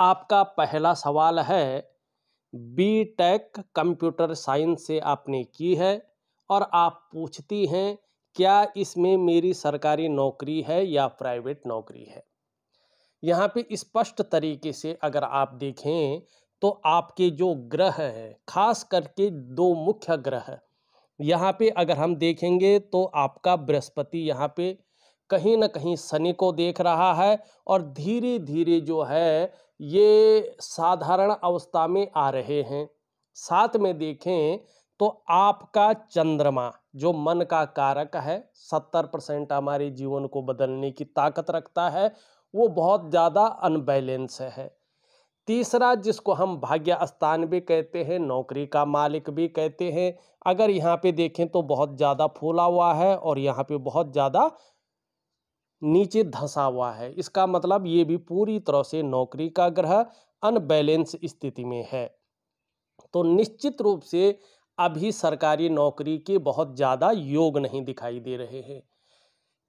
आपका पहला सवाल है बी टेक कंप्यूटर साइंस से आपने की है और आप पूछती हैं क्या इसमें मेरी सरकारी नौकरी है या प्राइवेट नौकरी है यहाँ पे स्पष्ट तरीके से अगर आप देखें तो आपके जो ग्रह हैं खास करके दो मुख्य ग्रह यहाँ पे अगर हम देखेंगे तो आपका बृहस्पति यहाँ पे कहीं ना कहीं शनि को देख रहा है और धीरे धीरे जो है ये साधारण अवस्था में आ रहे हैं साथ में देखें तो आपका चंद्रमा जो मन का कारक है सत्तर परसेंट हमारे जीवन को बदलने की ताकत रखता है वो बहुत ज़्यादा अनबैलेंस है तीसरा जिसको हम भाग्य स्थान भी कहते हैं नौकरी का मालिक भी कहते हैं अगर यहाँ पे देखें तो बहुत ज़्यादा फूला हुआ है और यहाँ पे बहुत ज़्यादा नीचे धंसा हुआ है इसका मतलब ये भी पूरी तरह से नौकरी का ग्रह अनबैलेंस स्थिति में है तो निश्चित रूप से अभी सरकारी नौकरी के बहुत ज़्यादा योग नहीं दिखाई दे रहे हैं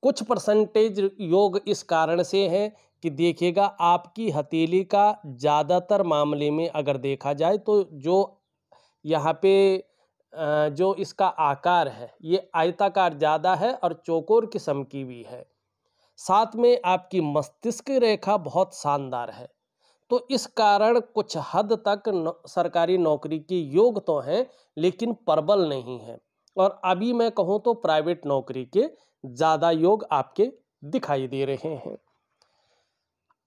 कुछ परसेंटेज योग इस कारण से हैं कि देखिएगा आपकी हथेली का ज़्यादातर मामले में अगर देखा जाए तो जो यहाँ पे जो इसका आकार है ये आयताकार ज़्यादा है और चौकोर किस्म की भी है साथ में आपकी मस्तिष्क रेखा बहुत शानदार है तो इस कारण कुछ हद तक सरकारी नौकरी के योग तो हैं लेकिन प्रबल नहीं है और अभी मैं कहूँ तो प्राइवेट नौकरी के ज़्यादा योग आपके दिखाई दे रहे हैं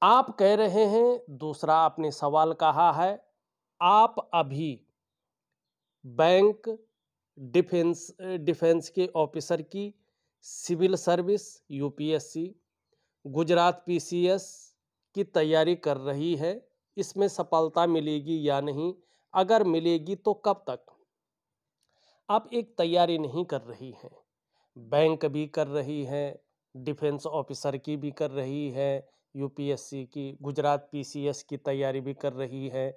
आप कह रहे हैं दूसरा आपने सवाल कहा है आप अभी बैंक डिफेंस डिफेंस के ऑफिसर की civil service UPSC Gujarat PCS की तैयारी कर रही है इसमें सफलता मिलेगी या नहीं अगर मिलेगी तो कब तक आप एक तैयारी नहीं कर रही हैं बैंक भी कर रही है डिफेंस ऑफिसर की भी कर रही है यूपीएससी की गुजरात पीसीएस की तैयारी भी कर रही है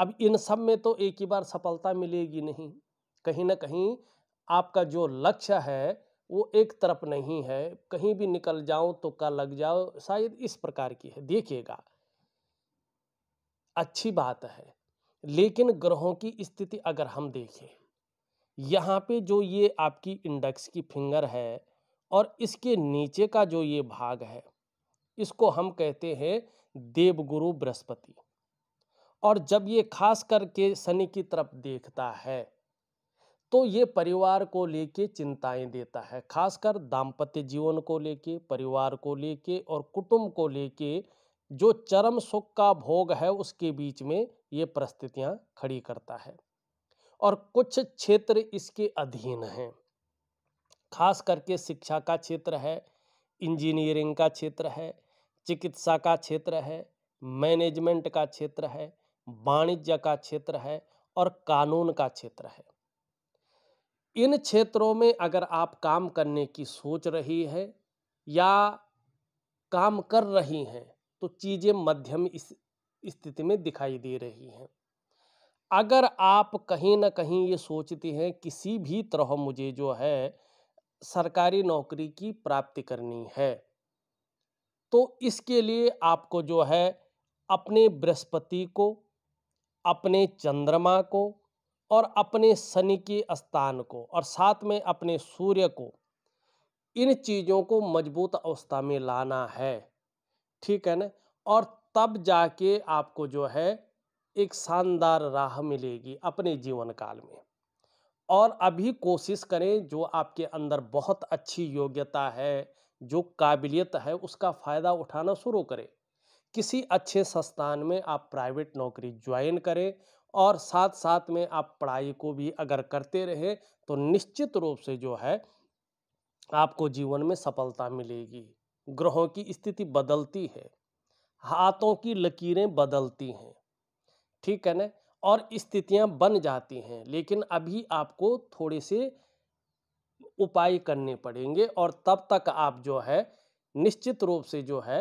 अब इन सब में तो एक ही बार सफलता मिलेगी नहीं कहीं ना कहीं आपका जो लक्ष्य है वो एक तरफ नहीं है कहीं भी निकल जाओ तो का लग जाओ शायद इस प्रकार की है देखिएगा अच्छी बात है लेकिन ग्रहों की स्थिति अगर हम देखें यहाँ पे जो ये आपकी इंडेक्स की फिंगर है और इसके नीचे का जो ये भाग है इसको हम कहते हैं देवगुरु बृहस्पति और जब ये खास करके शनि की तरफ देखता है तो ये परिवार को लेके चिंताएं देता है खासकर दाम्पत्य जीवन को लेके परिवार को लेके और कुटुंब को लेके जो चरम सुख का भोग है उसके बीच में ये परिस्थितियां खड़ी करता है और कुछ क्षेत्र इसके अधीन हैं खास करके शिक्षा का क्षेत्र है इंजीनियरिंग का क्षेत्र है चिकित्सा का क्षेत्र है मैनेजमेंट का क्षेत्र है वाणिज्य का क्षेत्र है और कानून का क्षेत्र है इन क्षेत्रों में अगर आप काम करने की सोच रही है या काम कर रही हैं तो चीज़ें मध्यम इस स्थिति में दिखाई दे रही हैं अगर आप कहीं ना कहीं ये सोचती हैं किसी भी तरह मुझे जो है सरकारी नौकरी की प्राप्ति करनी है तो इसके लिए आपको जो है अपने बृहस्पति को अपने चंद्रमा को और अपने शनि के स्थान को और साथ में अपने सूर्य को इन चीज़ों को मजबूत अवस्था में लाना है ठीक है ना और तब जाके आपको जो है एक शानदार राह मिलेगी अपने जीवन काल में और अभी कोशिश करें जो आपके अंदर बहुत अच्छी योग्यता है जो काबिलियत है उसका फ़ायदा उठाना शुरू करें किसी अच्छे संस्थान में आप प्राइवेट नौकरी ज्वाइन करें और साथ साथ में आप पढ़ाई को भी अगर करते रहे तो निश्चित रूप से जो है आपको जीवन में सफलता मिलेगी ग्रहों की स्थिति बदलती है हाथों की लकीरें बदलती हैं ठीक है ना और स्थितियां बन जाती हैं लेकिन अभी आपको थोड़े से उपाय करने पड़ेंगे और तब तक आप जो है निश्चित रूप से जो है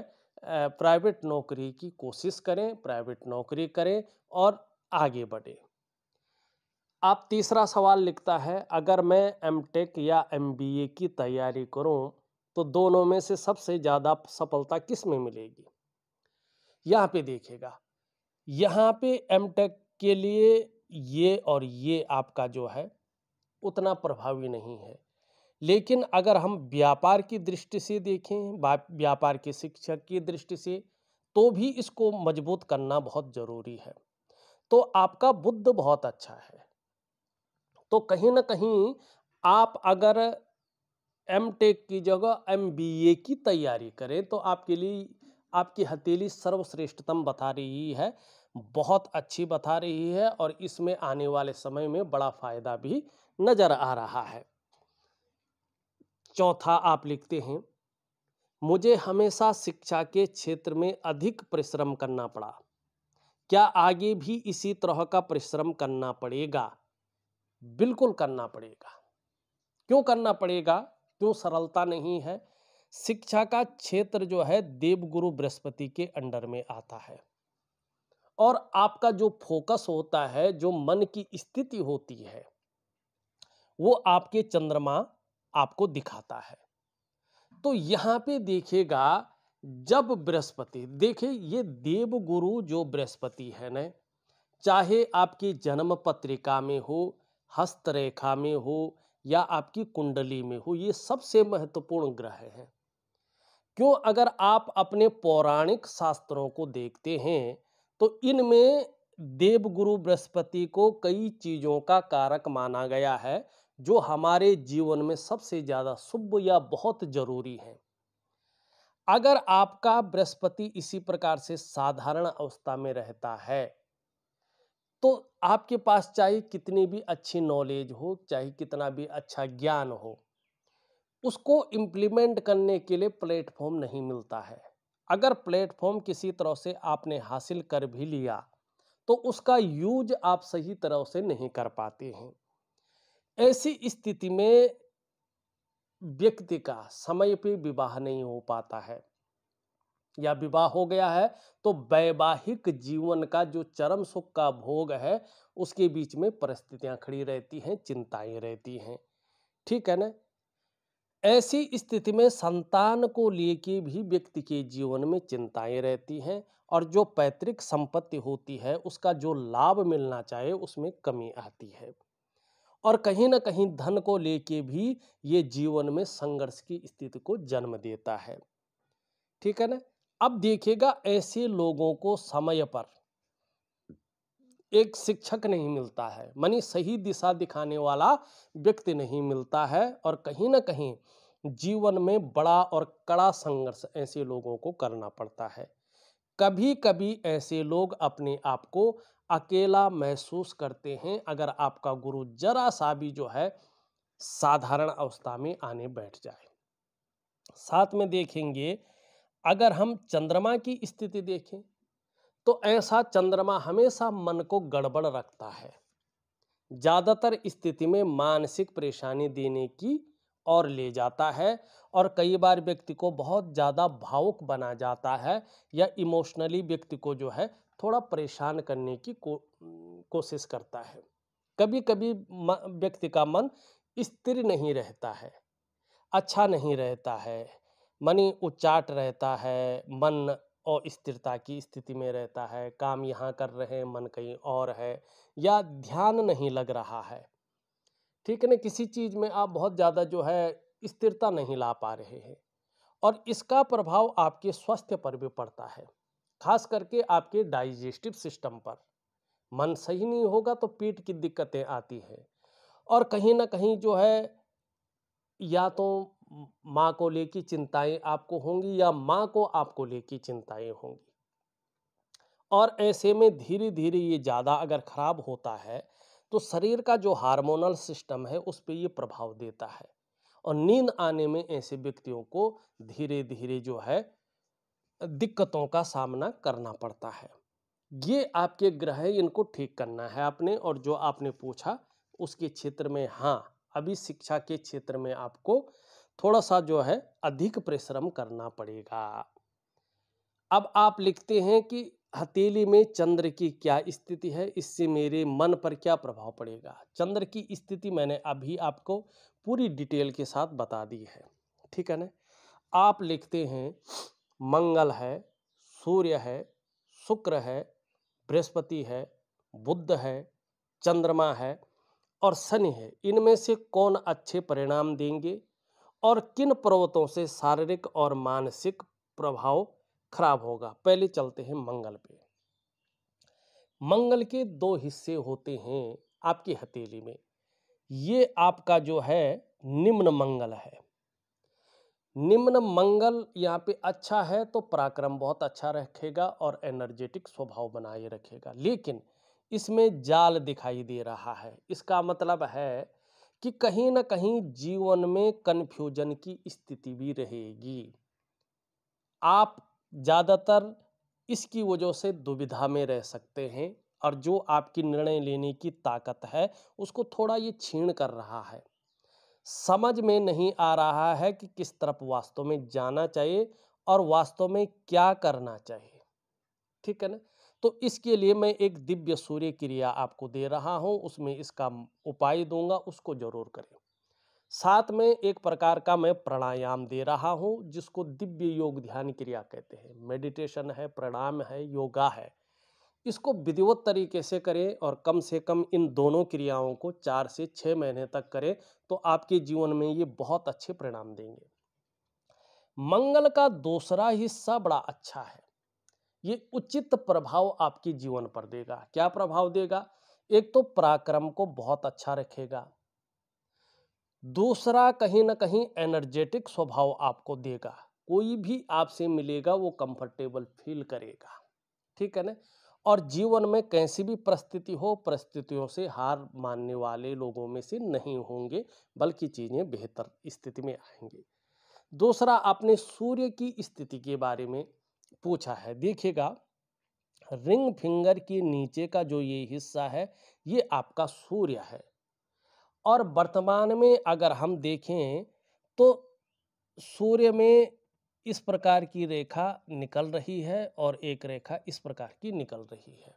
प्राइवेट नौकरी की कोशिश करें प्राइवेट नौकरी करें और आगे बढ़े आप तीसरा सवाल लिखता है अगर मैं एम टेक या एम बी ए की तैयारी करूं तो दोनों में से सबसे ज़्यादा सफलता किस में मिलेगी यहाँ पे देखिएगा यहाँ पे एम टेक के लिए ये और ये आपका जो है उतना प्रभावी नहीं है लेकिन अगर हम व्यापार की दृष्टि से देखें व्यापार के शिक्षा की दृष्टि से तो भी इसको मजबूत करना बहुत ज़रूरी है तो आपका बुद्ध बहुत अच्छा है तो कहीं ना कहीं आप अगर एम टेक की जगह एम बी ए की तैयारी करें तो आपके लिए आपकी हथेली सर्वश्रेष्ठतम बता रही है बहुत अच्छी बता रही है और इसमें आने वाले समय में बड़ा फायदा भी नज़र आ रहा है चौथा आप लिखते हैं मुझे हमेशा शिक्षा के क्षेत्र में अधिक परिश्रम करना पड़ा क्या आगे भी इसी तरह का परिश्रम करना पड़ेगा बिल्कुल करना पड़ेगा क्यों करना पड़ेगा क्यों सरलता नहीं है शिक्षा का क्षेत्र जो है देवगुरु बृहस्पति के अंडर में आता है और आपका जो फोकस होता है जो मन की स्थिति होती है वो आपके चंद्रमा आपको दिखाता है तो यहाँ पे देखेगा जब बृहस्पति देखिए ये देव गुरु जो बृहस्पति है न चाहे आपकी जन्म पत्रिका में हो हस्तरेखा में हो या आपकी कुंडली में हो ये सबसे महत्वपूर्ण ग्रह है क्यों अगर आप अपने पौराणिक शास्त्रों को देखते हैं तो इनमें देवगुरु बृहस्पति को कई चीज़ों का कारक माना गया है जो हमारे जीवन में सबसे ज़्यादा शुभ या बहुत ज़रूरी हैं अगर आपका बृहस्पति इसी प्रकार से साधारण अवस्था में रहता है तो आपके पास चाहे कितनी भी अच्छी नॉलेज हो चाहे कितना भी अच्छा ज्ञान हो उसको इम्प्लीमेंट करने के लिए प्लेटफॉर्म नहीं मिलता है अगर प्लेटफॉर्म किसी तरह से आपने हासिल कर भी लिया तो उसका यूज आप सही तरह से नहीं कर पाते हैं ऐसी स्थिति में व्यक्ति का समय पे विवाह नहीं हो पाता है या विवाह हो गया है तो वैवाहिक जीवन का जो चरम सुख का भोग है उसके बीच में परिस्थितियां खड़ी रहती हैं चिंताएं रहती हैं ठीक है ना ऐसी स्थिति में संतान को लेके भी व्यक्ति के जीवन में चिंताएं रहती हैं और जो पैतृक संपत्ति होती है उसका जो लाभ मिलना चाहिए उसमें कमी आती है और कहीं ना कहीं धन को लेके भी ये जीवन में संघर्ष की स्थिति को जन्म देता है ठीक है ना अब देखिएगा ऐसे लोगों को समय पर एक शिक्षक नहीं मिलता है मनी सही दिशा दिखाने वाला व्यक्ति नहीं मिलता है और कहीं ना कहीं जीवन में बड़ा और कड़ा संघर्ष ऐसे लोगों को करना पड़ता है कभी कभी ऐसे लोग अपने आप को अकेला महसूस करते हैं अगर आपका गुरु जरा सा भी जो है साधारण अवस्था में आने बैठ जाए साथ में देखेंगे अगर हम चंद्रमा की स्थिति देखें तो ऐसा चंद्रमा हमेशा मन को गड़बड़ रखता है ज़्यादातर स्थिति में मानसिक परेशानी देने की और ले जाता है और कई बार व्यक्ति को बहुत ज़्यादा भावुक बना जाता है या इमोशनली व्यक्ति को जो है थोड़ा परेशान करने की को, कोशिश करता है कभी कभी व्यक्ति का मन स्थिर नहीं रहता है अच्छा नहीं रहता है मन उचाट रहता है मन और स्थिरता की स्थिति में रहता है काम यहाँ कर रहे हैं मन कहीं और है या ध्यान नहीं लग रहा है ठीक है ना किसी चीज़ में आप बहुत ज़्यादा जो है स्थिरता नहीं ला पा रहे हैं और इसका प्रभाव आपके स्वास्थ्य पर भी पड़ता है खास करके आपके डाइजेस्टिव सिस्टम पर मन सही नहीं होगा तो पेट की दिक्कतें आती हैं और कहीं ना कहीं जो है या तो माँ को लेकर चिंताएं आपको होंगी या माँ को आपको की चिंताएं होंगी और ऐसे में धीरे धीरे ये ज़्यादा अगर ख़राब होता है तो शरीर का जो हार्मोनल सिस्टम है उस पर ये प्रभाव देता है और नींद आने में ऐसे व्यक्तियों को धीरे धीरे जो है दिक्कतों का सामना करना पड़ता है ये आपके ग्रह इनको ठीक करना है आपने और जो आपने पूछा उसके क्षेत्र में हाँ अभी शिक्षा के क्षेत्र में आपको थोड़ा सा जो है अधिक परिश्रम करना पड़ेगा अब आप लिखते हैं कि हथेली में चंद्र की क्या स्थिति है इससे मेरे मन पर क्या प्रभाव पड़ेगा चंद्र की स्थिति मैंने अभी आपको पूरी डिटेल के साथ बता दी है ठीक है ना आप लिखते हैं मंगल है सूर्य है शुक्र है बृहस्पति है बुद्ध है चंद्रमा है और शनि है इनमें से कौन अच्छे परिणाम देंगे और किन पर्वतों से शारीरिक और मानसिक प्रभाव खराब होगा पहले चलते हैं मंगल पे मंगल के दो हिस्से होते हैं आपकी हथेली में ये आपका जो है निम्न मंगल है निम्न मंगल यहाँ पे अच्छा है तो पराक्रम बहुत अच्छा रखेगा और एनर्जेटिक स्वभाव बनाए रखेगा लेकिन इसमें जाल दिखाई दे रहा है इसका मतलब है कि कहीं ना कहीं जीवन में कन्फ्यूजन की स्थिति भी रहेगी आप ज़्यादातर इसकी वजह से दुविधा में रह सकते हैं और जो आपकी निर्णय लेने की ताकत है उसको थोड़ा ये छीण कर रहा है समझ में नहीं आ रहा है कि किस तरफ वास्तव में जाना चाहिए और वास्तव में क्या करना चाहिए ठीक है ना तो इसके लिए मैं एक दिव्य सूर्य क्रिया आपको दे रहा हूँ उसमें इसका उपाय दूंगा उसको जरूर करें साथ में एक प्रकार का मैं प्राणायाम दे रहा हूँ जिसको दिव्य योग ध्यान क्रिया कहते हैं मेडिटेशन है प्राणायाम है योगा है इसको विधिवत तरीके से करें और कम से कम इन दोनों क्रियाओं को चार से छः महीने तक करें तो आपके जीवन में ये बहुत अच्छे परिणाम देंगे मंगल का दूसरा हिस्सा बड़ा अच्छा है ये उचित प्रभाव आपके जीवन पर देगा क्या प्रभाव देगा एक तो पराक्रम को बहुत अच्छा रखेगा दूसरा कहीं ना कहीं एनर्जेटिक स्वभाव आपको देगा कोई भी आपसे मिलेगा वो कंफर्टेबल फील करेगा ठीक है ना और जीवन में कैसी भी परिस्थिति हो परिस्थितियों से हार मानने वाले लोगों में से नहीं होंगे बल्कि चीज़ें बेहतर स्थिति में आएंगे दूसरा आपने सूर्य की स्थिति के बारे में पूछा है देखिएगा रिंग फिंगर के नीचे का जो ये हिस्सा है ये आपका सूर्य है और वर्तमान में अगर हम देखें तो सूर्य में इस प्रकार की रेखा निकल रही है और एक रेखा इस प्रकार की निकल रही है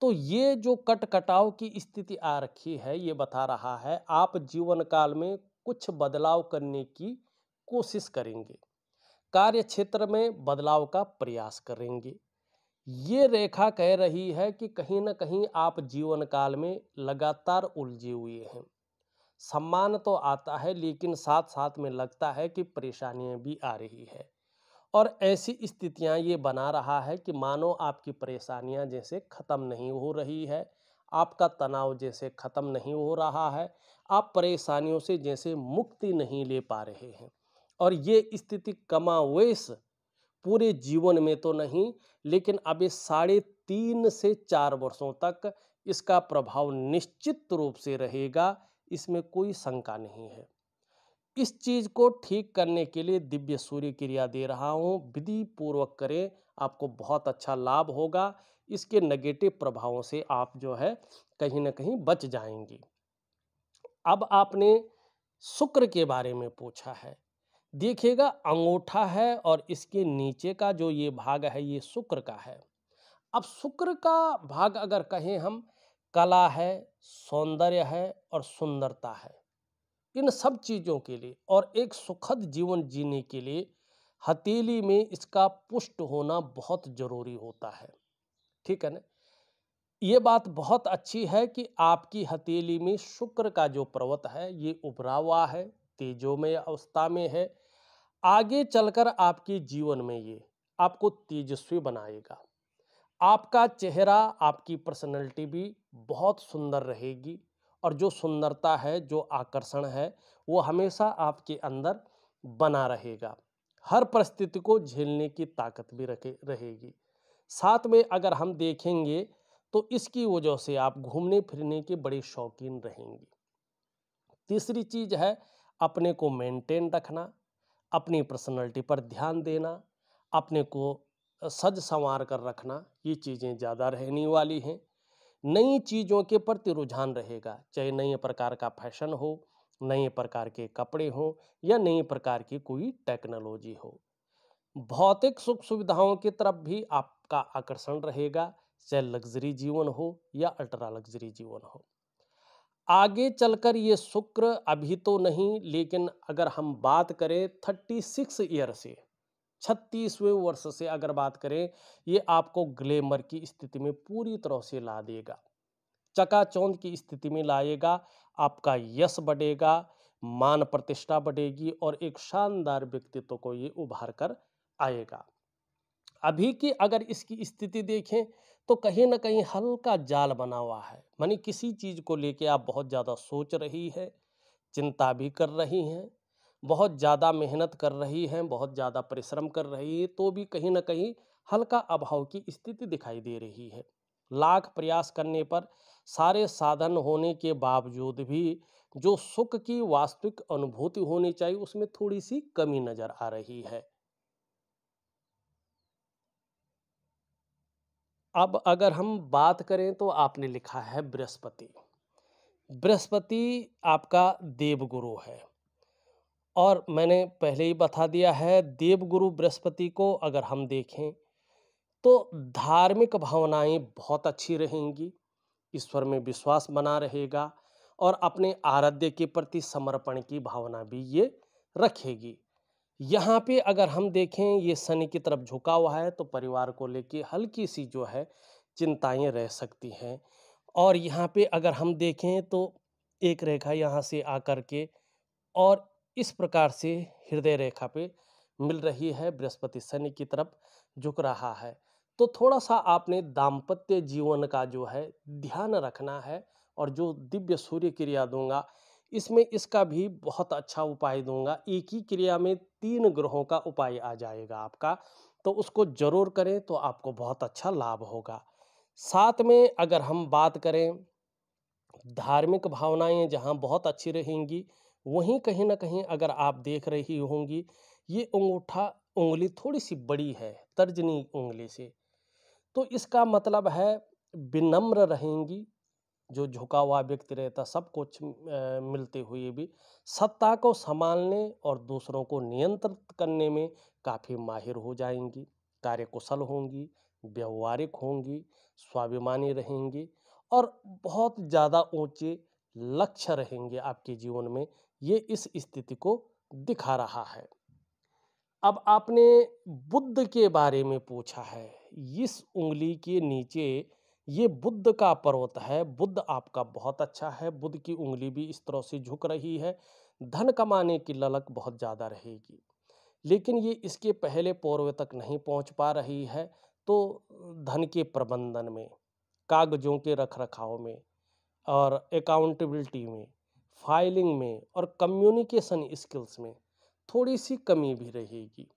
तो ये जो कट कटाव की स्थिति आ रखी है ये बता रहा है आप जीवन काल में कुछ बदलाव करने की कोशिश करेंगे कार्य क्षेत्र में बदलाव का प्रयास करेंगे ये रेखा कह रही है कि कहीं ना कहीं आप जीवन काल में लगातार उलझे हुए हैं सम्मान तो आता है लेकिन साथ साथ में लगता है कि परेशानियां भी आ रही है और ऐसी स्थितियां ये बना रहा है कि मानो आपकी परेशानियां जैसे ख़त्म नहीं हो रही है आपका तनाव जैसे ख़त्म नहीं हो रहा है आप परेशानियों से जैसे मुक्ति नहीं ले पा रहे हैं और ये स्थिति कमावेश पूरे जीवन में तो नहीं लेकिन अब ये साढ़े तीन से चार वर्षों तक इसका प्रभाव निश्चित रूप से रहेगा इसमें कोई शंका नहीं है इस चीज़ को ठीक करने के लिए दिव्य सूर्य क्रिया दे रहा हूँ विधि पूर्वक करें आपको बहुत अच्छा लाभ होगा इसके नेगेटिव प्रभावों से आप जो है कहीं ना कहीं बच जाएंगी अब आपने शुक्र के बारे में पूछा है देखिएगा अंगूठा है और इसके नीचे का जो ये भाग है ये शुक्र का है अब शुक्र का भाग अगर कहें हम कला है सौंदर्य है और सुंदरता है इन सब चीज़ों के लिए और एक सुखद जीवन जीने के लिए हथेली में इसका पुष्ट होना बहुत ज़रूरी होता है ठीक है ना ये बात बहुत अच्छी है कि आपकी हथेली में शुक्र का जो पर्वत है ये उभरा हुआ है तेजोमय अवस्था में है आगे चलकर आपके जीवन में ये आपको तेजस्वी बनाएगा आपका चेहरा आपकी पर्सनैलिटी भी बहुत सुंदर रहेगी और जो सुंदरता है जो आकर्षण है वो हमेशा आपके अंदर बना रहेगा हर परिस्थिति को झेलने की ताकत भी रखे रहेगी साथ में अगर हम देखेंगे तो इसकी वजह से आप घूमने फिरने के बड़े शौकीन रहेंगे तीसरी चीज़ है अपने को मेंटेन रखना अपनी पर्सनैलिटी पर ध्यान देना अपने को सज संवार कर रखना ये चीज़ें ज़्यादा रहने वाली हैं नई चीज़ों के प्रति रुझान रहेगा चाहे नए प्रकार का फैशन हो नए प्रकार के कपड़े हों या नए प्रकार की कोई टेक्नोलॉजी हो भौतिक सुख सुविधाओं की तरफ भी आपका आकर्षण रहेगा चाहे लग्जरी जीवन हो या अल्ट्रा लग्जरी जीवन हो आगे चलकर ये शुक्र अभी तो नहीं लेकिन अगर हम बात करें थर्टी सिक्स ईयर से छत्तीसवें वर्ष से अगर बात करें ये आपको ग्लेमर की स्थिति में पूरी तरह से ला देगा चकाचौंध की स्थिति में लाएगा आपका यश बढ़ेगा मान प्रतिष्ठा बढ़ेगी और एक शानदार व्यक्तित्व को ये उभार कर आएगा अभी की अगर इसकी स्थिति देखें तो कहीं ना कहीं हल्का जाल बना हुआ है मानी किसी चीज़ को लेके आप बहुत ज़्यादा सोच रही है चिंता भी कर रही हैं बहुत ज़्यादा मेहनत कर रही हैं बहुत ज़्यादा परिश्रम कर रही है तो भी कहीं ना कहीं हल्का अभाव की स्थिति दिखाई दे रही है लाख प्रयास करने पर सारे साधन होने के बावजूद भी जो सुख की वास्तविक अनुभूति होनी चाहिए उसमें थोड़ी सी कमी नज़र आ रही है अब अगर हम बात करें तो आपने लिखा है बृहस्पति बृहस्पति आपका देवगुरु है और मैंने पहले ही बता दिया है देवगुरु बृहस्पति को अगर हम देखें तो धार्मिक भावनाएं बहुत अच्छी रहेंगी ईश्वर में विश्वास बना रहेगा और अपने आराध्य के प्रति समर्पण की भावना भी ये रखेगी यहाँ पे अगर हम देखें ये शनि की तरफ झुका हुआ है तो परिवार को लेके हल्की सी जो है चिंताएं रह सकती हैं और यहाँ पे अगर हम देखें तो एक रेखा यहाँ से आकर के और इस प्रकार से हृदय रेखा पे मिल रही है बृहस्पति शनि की तरफ झुक रहा है तो थोड़ा सा आपने दाम्पत्य जीवन का जो है ध्यान रखना है और जो दिव्य सूर्य क्रिया दूंगा इसमें इसका भी बहुत अच्छा उपाय दूंगा एक ही क्रिया में तीन ग्रहों का उपाय आ जाएगा आपका तो उसको जरूर करें तो आपको बहुत अच्छा लाभ होगा साथ में अगर हम बात करें धार्मिक भावनाएं जहां बहुत अच्छी रहेंगी वहीं कहीं ना कहीं अगर आप देख रही होंगी ये अंगूठा उंगली थोड़ी सी बड़ी है तर्जनी उंगली से तो इसका मतलब है विनम्र रहेंगी जो झुका हुआ व्यक्ति रहता सब कुछ मिलते हुए भी सत्ता को संभालने और दूसरों को नियंत्रित करने में काफ़ी माहिर हो जाएंगी कार्यकुशल होंगी व्यवहारिक होंगी स्वाभिमानी रहेंगी और बहुत ज़्यादा ऊंचे लक्ष्य रहेंगे आपके जीवन में ये इस स्थिति को दिखा रहा है अब आपने बुद्ध के बारे में पूछा है इस उंगली के नीचे ये बुद्ध का पर्वत है बुद्ध आपका बहुत अच्छा है बुद्ध की उंगली भी इस तरह से झुक रही है धन कमाने की ललक बहुत ज़्यादा रहेगी लेकिन ये इसके पहले पौर्व तक नहीं पहुंच पा रही है तो धन के प्रबंधन में कागजों के रख रखाव में और अकाउंटेबिलिटी में फाइलिंग में और कम्युनिकेशन स्किल्स में थोड़ी सी कमी भी रहेगी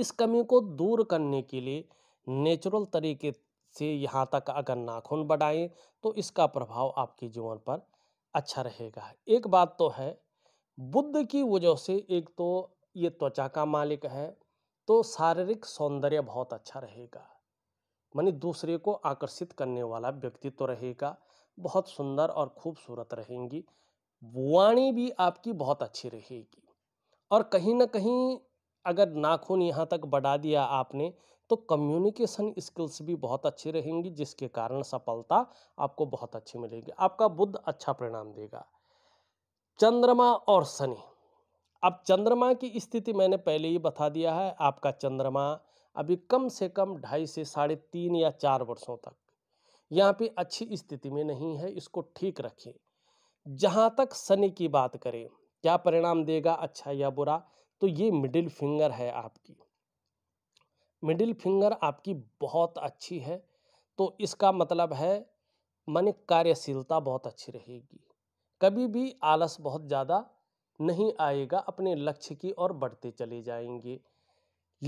इस कमी को दूर करने के लिए नेचुरल तरीके से यहाँ तक अगर नाखून बढ़ाएं तो इसका प्रभाव आपके जीवन पर अच्छा रहेगा एक बात तो है बुद्ध की वजह से एक तो ये त्वचा का मालिक है तो शारीरिक सौंदर्य बहुत अच्छा रहेगा मानी दूसरे को आकर्षित करने वाला व्यक्तित्व तो रहेगा बहुत सुंदर और खूबसूरत रहेंगी वाणी भी आपकी बहुत अच्छी रहेगी और कहीं ना कहीं अगर नाखून यहाँ तक बढ़ा दिया आपने तो कम्युनिकेशन स्किल्स भी बहुत अच्छी रहेंगी जिसके कारण सफलता आपको बहुत अच्छी मिलेगी आपका बुद्ध अच्छा परिणाम देगा चंद्रमा और शनि अब चंद्रमा की स्थिति मैंने पहले ही बता दिया है आपका चंद्रमा अभी कम से कम ढाई से साढ़े तीन या चार वर्षों तक यहाँ पे अच्छी स्थिति में नहीं है इसको ठीक रखिए जहाँ तक शनि की बात करें क्या परिणाम देगा अच्छा या बुरा तो ये मिडिल फिंगर है आपकी मिडिल फिंगर आपकी बहुत अच्छी है तो इसका मतलब है मन कार्यशीलता बहुत अच्छी रहेगी कभी भी आलस बहुत ज़्यादा नहीं आएगा अपने लक्ष्य की ओर बढ़ते चले जाएंगे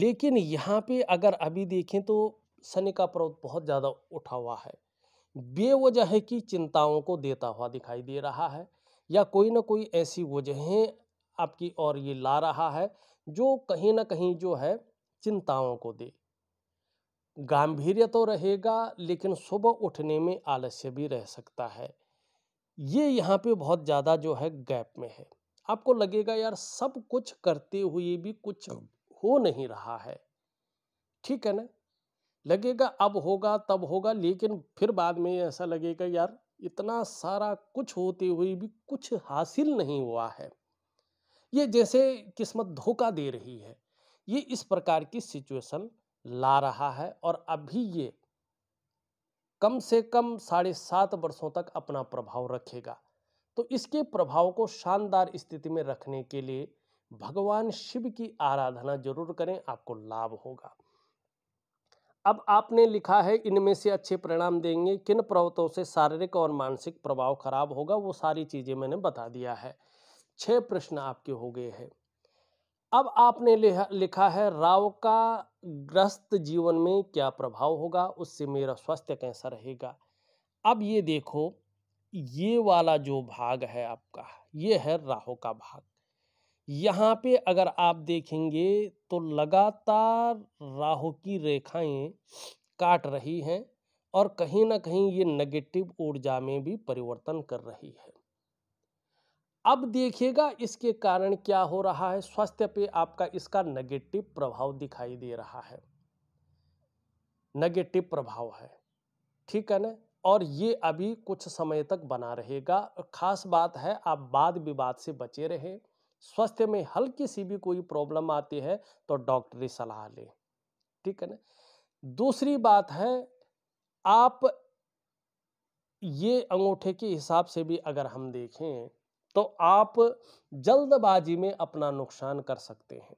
लेकिन यहाँ पे अगर अभी देखें तो शनि का पर्वत बहुत ज़्यादा उठा हुआ है बेवजह की चिंताओं को देता हुआ दिखाई दे रहा है या कोई ना कोई ऐसी वजहें आपकी और ये ला रहा है जो कहीं ना कहीं जो है चिंताओं को दे गंभीर्य तो रहेगा लेकिन सुबह उठने में आलस्य भी रह सकता है ये यहाँ पे बहुत ज़्यादा जो है गैप में है आपको लगेगा यार सब कुछ करते हुए भी कुछ हाँ। हो नहीं रहा है ठीक है ना लगेगा अब होगा तब होगा लेकिन फिर बाद में ऐसा लगेगा यार इतना सारा कुछ होते हुए भी कुछ हासिल नहीं हुआ है ये जैसे किस्मत धोखा दे रही है ये इस प्रकार की सिचुएशन ला रहा है और अभी ये कम से कम साढ़े सात वर्षों तक अपना प्रभाव रखेगा तो इसके प्रभाव को शानदार स्थिति में रखने के लिए भगवान शिव की आराधना जरूर करें आपको लाभ होगा अब आपने लिखा है इनमें से अच्छे परिणाम देंगे किन पर्वतों से शारीरिक और मानसिक प्रभाव खराब होगा वो सारी चीज़ें मैंने बता दिया है छह प्रश्न आपके हो गए हैं अब आपने लिखा है राव का ग्रस्त जीवन में क्या प्रभाव होगा उससे मेरा स्वास्थ्य कैसा रहेगा अब ये देखो ये वाला जो भाग है आपका ये है राहु का भाग यहाँ पे अगर आप देखेंगे तो लगातार राहु की रेखाएं काट रही हैं और कहीं ना कहीं ये नेगेटिव ऊर्जा में भी परिवर्तन कर रही है अब देखिएगा इसके कारण क्या हो रहा है स्वास्थ्य पे आपका इसका नेगेटिव प्रभाव दिखाई दे रहा है नेगेटिव प्रभाव है ठीक है ना और ये अभी कुछ समय तक बना रहेगा खास बात है आप बाद विवाद से बचे रहे स्वास्थ्य में हल्की सी भी कोई प्रॉब्लम आती है तो डॉक्टरी सलाह लें ठीक है ना दूसरी बात है आप ये अंगूठे के हिसाब से भी अगर हम देखें तो आप जल्दबाजी में अपना नुकसान कर सकते हैं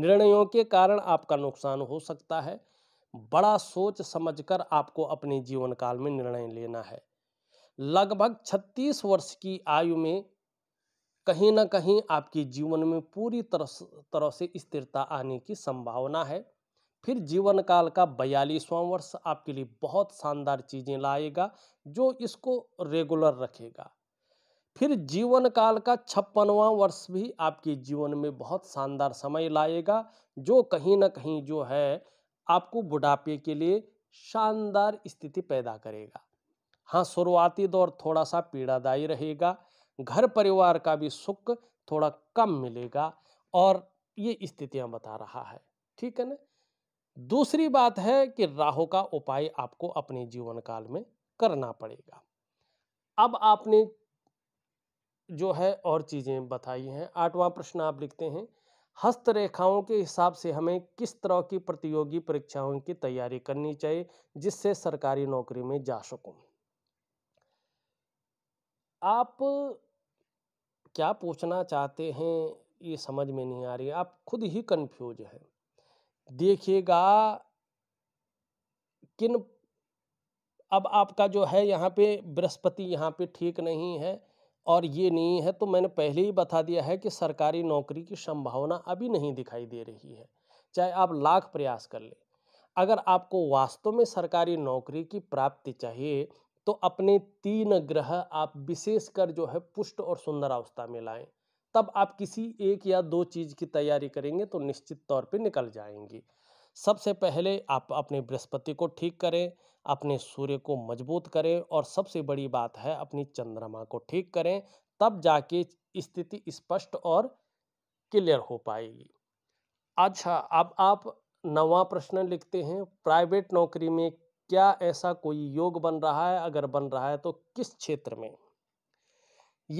निर्णयों के कारण आपका नुकसान हो सकता है बड़ा सोच समझकर आपको अपने जीवन काल में निर्णय लेना है लगभग 36 वर्ष की आयु में कहीं ना कहीं आपके जीवन में पूरी तरह तरह से स्थिरता आने की संभावना है फिर जीवन काल का बयालीसवां वर्ष आपके लिए बहुत शानदार चीज़ें लाएगा जो इसको रेगुलर रखेगा फिर जीवन काल का छप्पनवा वर्ष भी आपके जीवन में बहुत शानदार समय लाएगा जो कहीं ना कहीं जो है आपको बुढ़ापे के लिए शानदार स्थिति पैदा करेगा हाँ शुरुआती दौर थोड़ा सा पीड़ादायी रहेगा घर परिवार का भी सुख थोड़ा कम मिलेगा और ये स्थितियां बता रहा है ठीक है ना दूसरी बात है कि राहु का उपाय आपको अपने जीवन काल में करना पड़ेगा अब आपने जो है और चीज़ें बताई हैं आठवां प्रश्न आप लिखते हैं हस्तरेखाओं के हिसाब से हमें किस तरह की प्रतियोगी परीक्षाओं की तैयारी करनी चाहिए जिससे सरकारी नौकरी में जा सकूं आप क्या पूछना चाहते हैं ये समझ में नहीं आ रही आप खुद ही कंफ्यूज हैं देखिएगा किन अब आपका जो है यहाँ पे बृहस्पति यहाँ पे ठीक नहीं है और ये नहीं है तो मैंने पहले ही बता दिया है कि सरकारी नौकरी की संभावना अभी नहीं दिखाई दे रही है चाहे आप लाख प्रयास कर लें अगर आपको वास्तव में सरकारी नौकरी की प्राप्ति चाहिए तो अपने तीन ग्रह आप विशेषकर जो है पुष्ट और सुंदर अवस्था में लाएं तब आप किसी एक या दो चीज़ की तैयारी करेंगे तो निश्चित तौर पर निकल जाएंगे सबसे पहले आप अपने बृहस्पति को ठीक करें अपने सूर्य को मजबूत करें और सबसे बड़ी बात है अपनी चंद्रमा को ठीक करें तब जाके स्थिति स्पष्ट और क्लियर हो पाएगी अच्छा अब आप नवा प्रश्न लिखते हैं प्राइवेट नौकरी में क्या ऐसा कोई योग बन रहा है अगर बन रहा है तो किस क्षेत्र में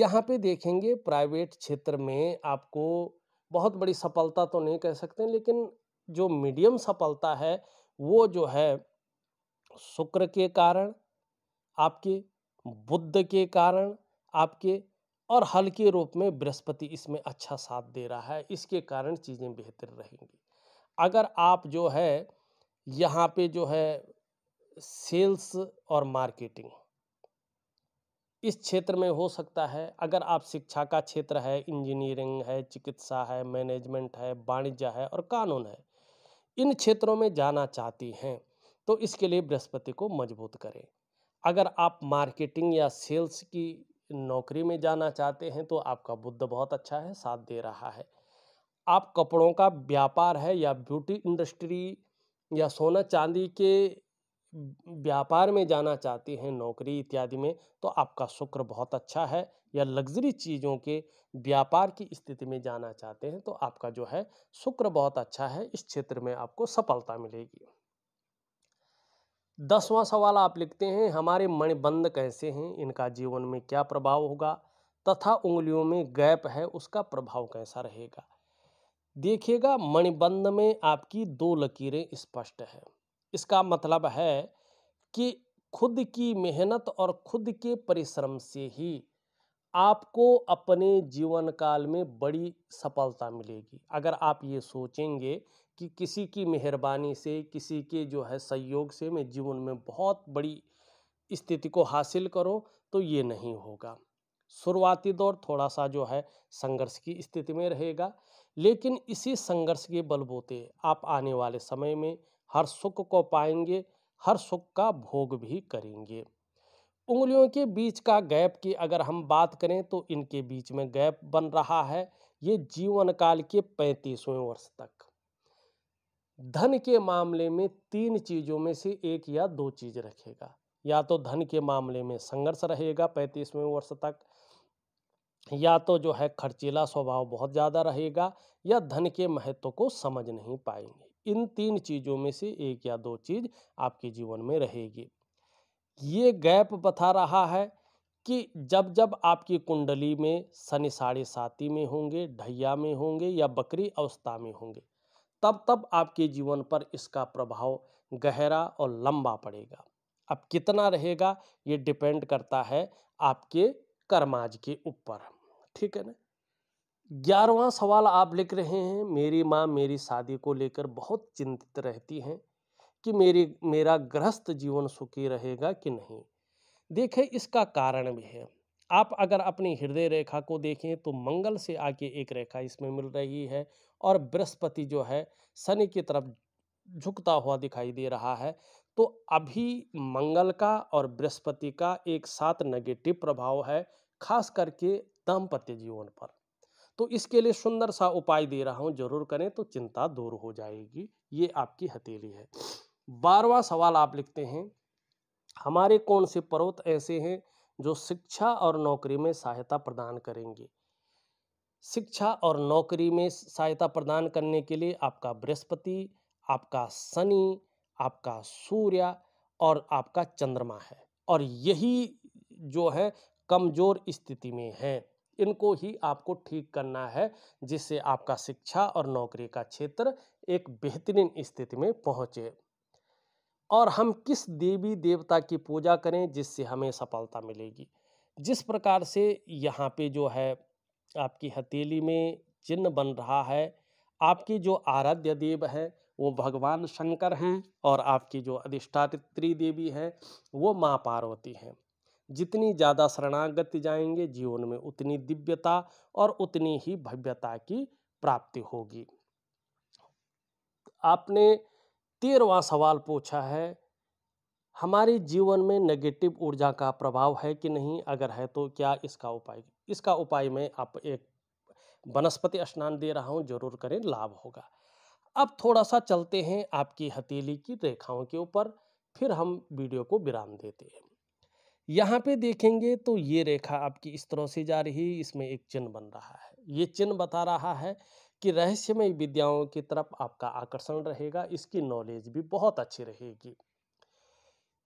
यहाँ पे देखेंगे प्राइवेट क्षेत्र में आपको बहुत बड़ी सफलता तो नहीं कह सकते लेकिन जो मीडियम सफलता है वो जो है शुक्र के कारण आपके बुद्ध के कारण आपके और हल्के रूप में बृहस्पति इसमें अच्छा साथ दे रहा है इसके कारण चीज़ें बेहतर रहेंगी अगर आप जो है यहाँ पे जो है सेल्स और मार्केटिंग इस क्षेत्र में हो सकता है अगर आप शिक्षा का क्षेत्र है इंजीनियरिंग है चिकित्सा है मैनेजमेंट है वाणिज्य है और कानून है इन क्षेत्रों में जाना चाहती हैं तो इसके लिए बृहस्पति को मजबूत करें अगर आप मार्केटिंग या सेल्स की नौकरी में जाना चाहते हैं तो आपका बुद्ध बहुत अच्छा है साथ दे रहा है आप कपड़ों का व्यापार है या ब्यूटी इंडस्ट्री या सोना चांदी के व्यापार में जाना चाहते हैं नौकरी इत्यादि में तो आपका शुक्र बहुत अच्छा है या लग्जरी चीज़ों के व्यापार की स्थिति में जाना चाहते हैं तो आपका जो है शुक्र बहुत अच्छा है इस क्षेत्र में आपको सफलता मिलेगी दसवां सवाल आप लिखते हैं हमारे मणिबंध कैसे हैं इनका जीवन में क्या प्रभाव होगा तथा उंगलियों में गैप है उसका प्रभाव कैसा रहेगा देखिएगा मणिबंध में आपकी दो लकीरें स्पष्ट है इसका मतलब है कि खुद की मेहनत और खुद के परिश्रम से ही आपको अपने जीवन काल में बड़ी सफलता मिलेगी अगर आप ये सोचेंगे कि किसी की मेहरबानी से किसी के जो है सहयोग से मैं जीवन में बहुत बड़ी स्थिति को हासिल करूं तो ये नहीं होगा शुरुआती दौर थोड़ा सा जो है संघर्ष की स्थिति में रहेगा लेकिन इसी संघर्ष के बलबूते आप आने वाले समय में हर सुख को पाएंगे हर सुख का भोग भी करेंगे उंगलियों के बीच का गैप की अगर हम बात करें तो इनके बीच में गैप बन रहा है ये जीवन काल के पैंतीसवें वर्ष तक धन के मामले में तीन चीज़ों में से एक या दो चीज़ रखेगा या तो धन के मामले में संघर्ष रहेगा पैंतीसवें वर्ष तक या तो जो है खर्चीला स्वभाव बहुत ज़्यादा रहेगा या धन के महत्व को समझ नहीं पाएंगे इन तीन चीज़ों में से एक या दो चीज़ आपके जीवन में रहेगी ये गैप बता रहा है कि जब जब आपकी कुंडली में शनि साढ़े साती में होंगे ढैया में होंगे या बकरी अवस्था में होंगे तब तब आपके जीवन पर इसका प्रभाव गहरा और लंबा पड़ेगा अब कितना रहेगा ये डिपेंड करता है आपके कर्माज के ऊपर ठीक है ना ग्यारहवा सवाल आप लिख रहे हैं मेरी माँ मेरी शादी को लेकर बहुत चिंतित रहती हैं कि मेरी मेरा गृहस्थ जीवन सुखी रहेगा कि नहीं देखें इसका कारण भी है आप अगर अपनी हृदय रेखा को देखें तो मंगल से आके एक रेखा इसमें मिल रही है और बृहस्पति जो है शनि की तरफ झुकता हुआ दिखाई दे रहा है तो अभी मंगल का और बृहस्पति का एक साथ नेगेटिव प्रभाव है खास करके दाम्पत्य जीवन पर तो इसके लिए सुंदर सा उपाय दे रहा हूँ जरूर करें तो चिंता दूर हो जाएगी ये आपकी हथेली है बारवा सवाल आप लिखते हैं हमारे कौन से पर्वत ऐसे हैं जो शिक्षा और नौकरी में सहायता प्रदान करेंगे शिक्षा और नौकरी में सहायता प्रदान करने के लिए आपका बृहस्पति आपका शनि आपका सूर्य और आपका चंद्रमा है और यही जो है कमज़ोर स्थिति में है इनको ही आपको ठीक करना है जिससे आपका शिक्षा और नौकरी का क्षेत्र एक बेहतरीन स्थिति में पहुँचे और हम किस देवी देवता की पूजा करें जिससे हमें सफलता मिलेगी जिस प्रकार से यहाँ पे जो है आपकी हथेली में चिन्ह बन रहा है आपकी जो आराध्य देव है वो भगवान शंकर हैं और आपकी जो अधिष्ठात्री देवी है वो माँ पार्वती हैं जितनी ज़्यादा शरणागति जाएंगे जीवन में उतनी दिव्यता और उतनी ही भव्यता की प्राप्ति होगी आपने तेरवा सवाल पूछा है हमारे जीवन में नेगेटिव ऊर्जा का प्रभाव है कि नहीं अगर है तो क्या इसका उपाय इसका उपाय में आप एक वनस्पति स्नान दे रहा हूँ जरूर करें लाभ होगा अब थोड़ा सा चलते हैं आपकी हथेली की रेखाओं के ऊपर फिर हम वीडियो को विराम देते हैं यहाँ पे देखेंगे तो ये रेखा आपकी इस तरह से जा रही है इसमें एक चिन्ह बन रहा है ये चिन्ह बता रहा है कि रहस्यमय विद्याओं की तरफ आपका आकर्षण रहेगा इसकी नॉलेज भी बहुत अच्छी रहेगी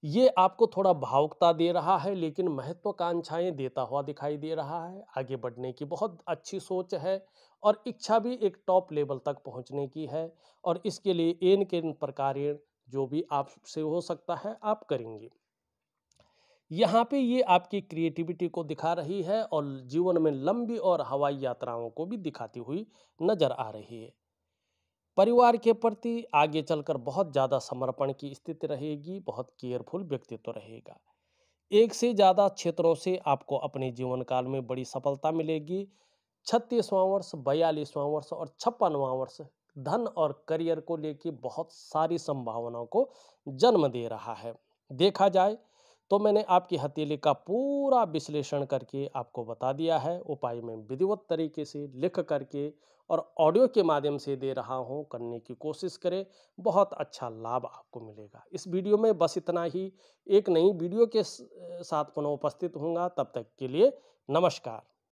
ये आपको थोड़ा भावुकता दे रहा है लेकिन महत्वाकांक्षाएं देता हुआ दिखाई दे रहा है आगे बढ़ने की बहुत अच्छी सोच है और इच्छा भी एक टॉप लेवल तक पहुंचने की है और इसके लिए एन के प्रकार जो भी आपसे हो सकता है आप करेंगे यहाँ पे ये आपकी क्रिएटिविटी को दिखा रही है और जीवन में लंबी और हवाई यात्राओं को भी दिखाती हुई नज़र आ रही है परिवार के प्रति आगे चलकर बहुत ज़्यादा समर्पण की स्थिति रहेगी बहुत केयरफुल व्यक्तित्व तो रहेगा एक से ज़्यादा क्षेत्रों से आपको अपने जीवन काल में बड़ी सफलता मिलेगी छत्तीसवां वर्ष बयालीसवां वर्ष और छप्पनवां वर्ष धन और करियर को लेकर बहुत सारी संभावनाओं को जन्म दे रहा है देखा जाए तो मैंने आपकी हथेली का पूरा विश्लेषण करके आपको बता दिया है उपाय में विधिवत तरीके से लिख करके और ऑडियो के माध्यम से दे रहा हूँ करने की कोशिश करें बहुत अच्छा लाभ आपको मिलेगा इस वीडियो में बस इतना ही एक नई वीडियो के साथ पुनः उपस्थित होंगे तब तक के लिए नमस्कार